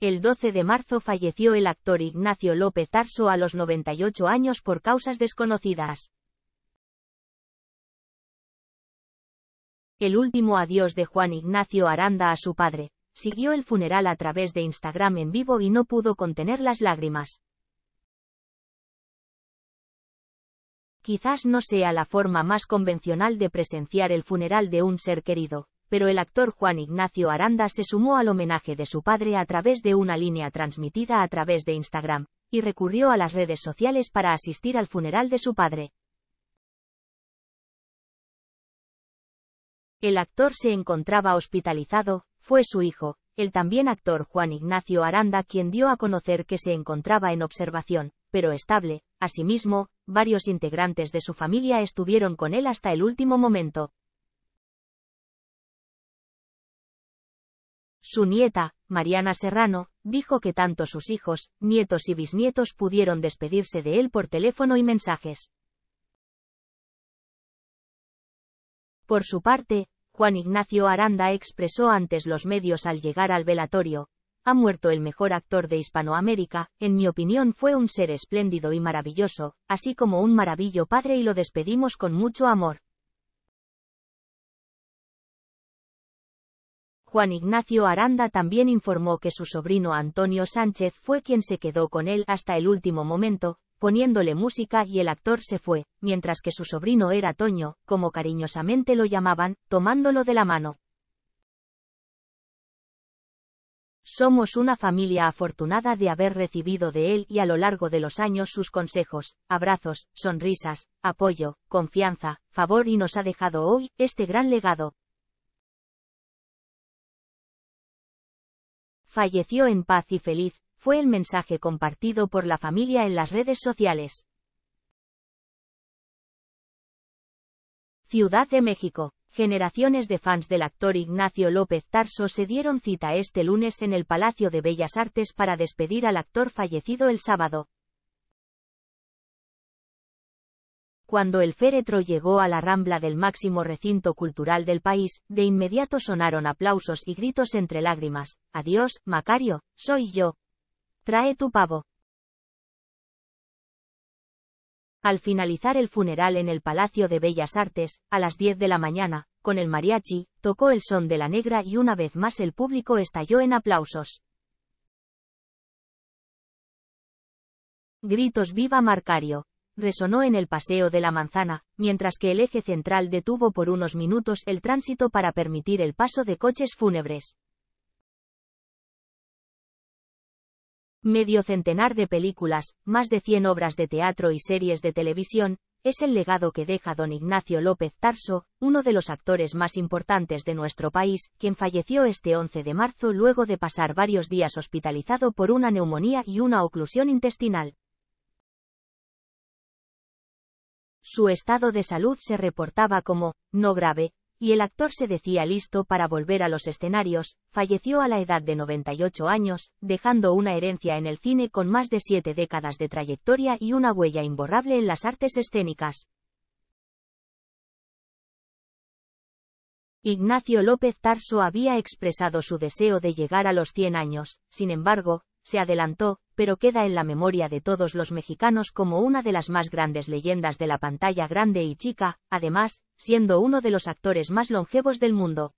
El 12 de marzo falleció el actor Ignacio López Tarso a los 98 años por causas desconocidas. El último adiós de Juan Ignacio Aranda a su padre, siguió el funeral a través de Instagram en vivo y no pudo contener las lágrimas. Quizás no sea la forma más convencional de presenciar el funeral de un ser querido, pero el actor Juan Ignacio Aranda se sumó al homenaje de su padre a través de una línea transmitida a través de Instagram, y recurrió a las redes sociales para asistir al funeral de su padre. El actor se encontraba hospitalizado, fue su hijo, el también actor Juan Ignacio Aranda quien dio a conocer que se encontraba en observación, pero estable, asimismo, varios integrantes de su familia estuvieron con él hasta el último momento. Su nieta, Mariana Serrano, dijo que tanto sus hijos, nietos y bisnietos pudieron despedirse de él por teléfono y mensajes. Por su parte, Juan Ignacio Aranda expresó antes los medios al llegar al velatorio, ha muerto el mejor actor de Hispanoamérica, en mi opinión fue un ser espléndido y maravilloso, así como un maravillo padre y lo despedimos con mucho amor. Juan Ignacio Aranda también informó que su sobrino Antonio Sánchez fue quien se quedó con él hasta el último momento, poniéndole música y el actor se fue, mientras que su sobrino era Toño, como cariñosamente lo llamaban, tomándolo de la mano. Somos una familia afortunada de haber recibido de él y a lo largo de los años sus consejos, abrazos, sonrisas, apoyo, confianza, favor y nos ha dejado hoy este gran legado. falleció en paz y feliz, fue el mensaje compartido por la familia en las redes sociales. Ciudad de México. Generaciones de fans del actor Ignacio López Tarso se dieron cita este lunes en el Palacio de Bellas Artes para despedir al actor fallecido el sábado. Cuando el féretro llegó a la rambla del máximo recinto cultural del país, de inmediato sonaron aplausos y gritos entre lágrimas. Adiós, Macario, soy yo. Trae tu pavo. Al finalizar el funeral en el Palacio de Bellas Artes, a las 10 de la mañana, con el mariachi, tocó el son de la negra y una vez más el público estalló en aplausos. Gritos Viva Macario resonó en el Paseo de la Manzana, mientras que el eje central detuvo por unos minutos el tránsito para permitir el paso de coches fúnebres. Medio centenar de películas, más de 100 obras de teatro y series de televisión, es el legado que deja don Ignacio López Tarso, uno de los actores más importantes de nuestro país, quien falleció este 11 de marzo luego de pasar varios días hospitalizado por una neumonía y una oclusión intestinal. Su estado de salud se reportaba como no grave, y el actor se decía listo para volver a los escenarios, falleció a la edad de 98 años, dejando una herencia en el cine con más de siete décadas de trayectoria y una huella imborrable en las artes escénicas. Ignacio López Tarso había expresado su deseo de llegar a los 100 años, sin embargo, se adelantó, pero queda en la memoria de todos los mexicanos como una de las más grandes leyendas de la pantalla grande y chica, además, siendo uno de los actores más longevos del mundo.